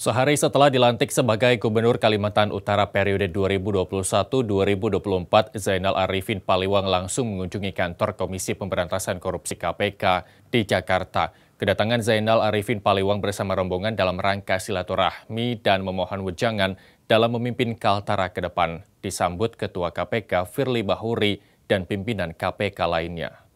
Sehari setelah dilantik sebagai Gubernur Kalimantan Utara periode 2021-2024, Zainal Arifin Paliwang langsung mengunjungi kantor Komisi Pemberantasan Korupsi KPK di Jakarta. Kedatangan Zainal Arifin Paliwang bersama rombongan dalam rangka silaturahmi dan memohon wejangan dalam memimpin Kaltara ke depan, disambut Ketua KPK Firly Bahuri dan pimpinan KPK lainnya.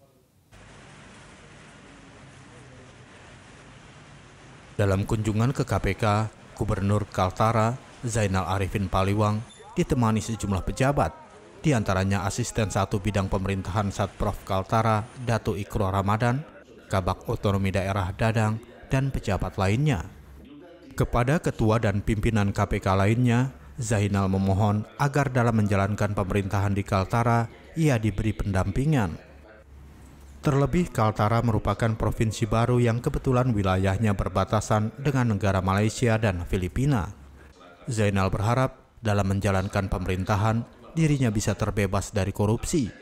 Dalam kunjungan ke KPK, Gubernur Kaltara Zainal Arifin Paliwang ditemani sejumlah pejabat, diantaranya Asisten Satu Bidang Pemerintahan Satprov Kaltara Datu Ikro Ramadan, Kabak Otonomi Daerah Dadang, dan pejabat lainnya. Kepada ketua dan pimpinan KPK lainnya, Zainal memohon agar dalam menjalankan pemerintahan di Kaltara, ia diberi pendampingan Terlebih Kaltara merupakan provinsi baru yang kebetulan wilayahnya berbatasan dengan negara Malaysia dan Filipina. Zainal berharap dalam menjalankan pemerintahan, dirinya bisa terbebas dari korupsi.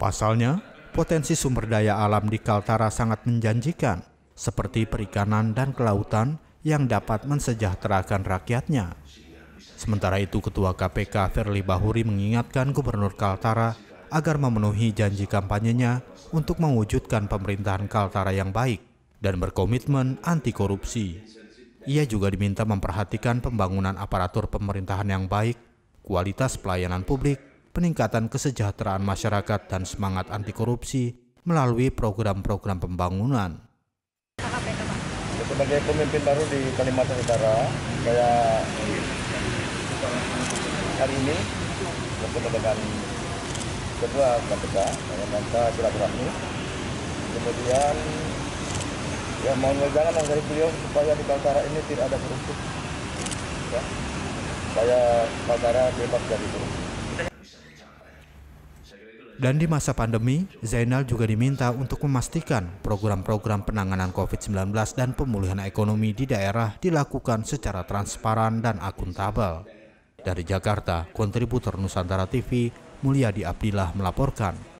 Pasalnya, potensi sumber daya alam di Kaltara sangat menjanjikan, seperti perikanan dan kelautan yang dapat mensejahterakan rakyatnya. Sementara itu, Ketua KPK Ferli Bahuri mengingatkan Gubernur Kaltara agar memenuhi janji kampanyenya untuk mewujudkan pemerintahan Kaltara yang baik dan berkomitmen anti korupsi. Ia juga diminta memperhatikan pembangunan aparatur pemerintahan yang baik, kualitas pelayanan publik, peningkatan kesejahteraan masyarakat dan semangat anti korupsi melalui program-program pembangunan. Sebagai pemimpin baru di Kalimantan Utara, saya hari ini bertemu dengan kedua KPK dalam rangka silaturahmi kemudian ya mohon yang dari beliau supaya di Kaltara ini tidak ada korupsi ya supaya Kaltara bebas dari korupsi dan di masa pandemi, Zainal juga diminta untuk memastikan program-program penanganan COVID-19 dan pemulihan ekonomi di daerah dilakukan secara transparan dan akuntabel. Dari Jakarta, kontributor Nusantara TV, Mulyadi Abdillah melaporkan.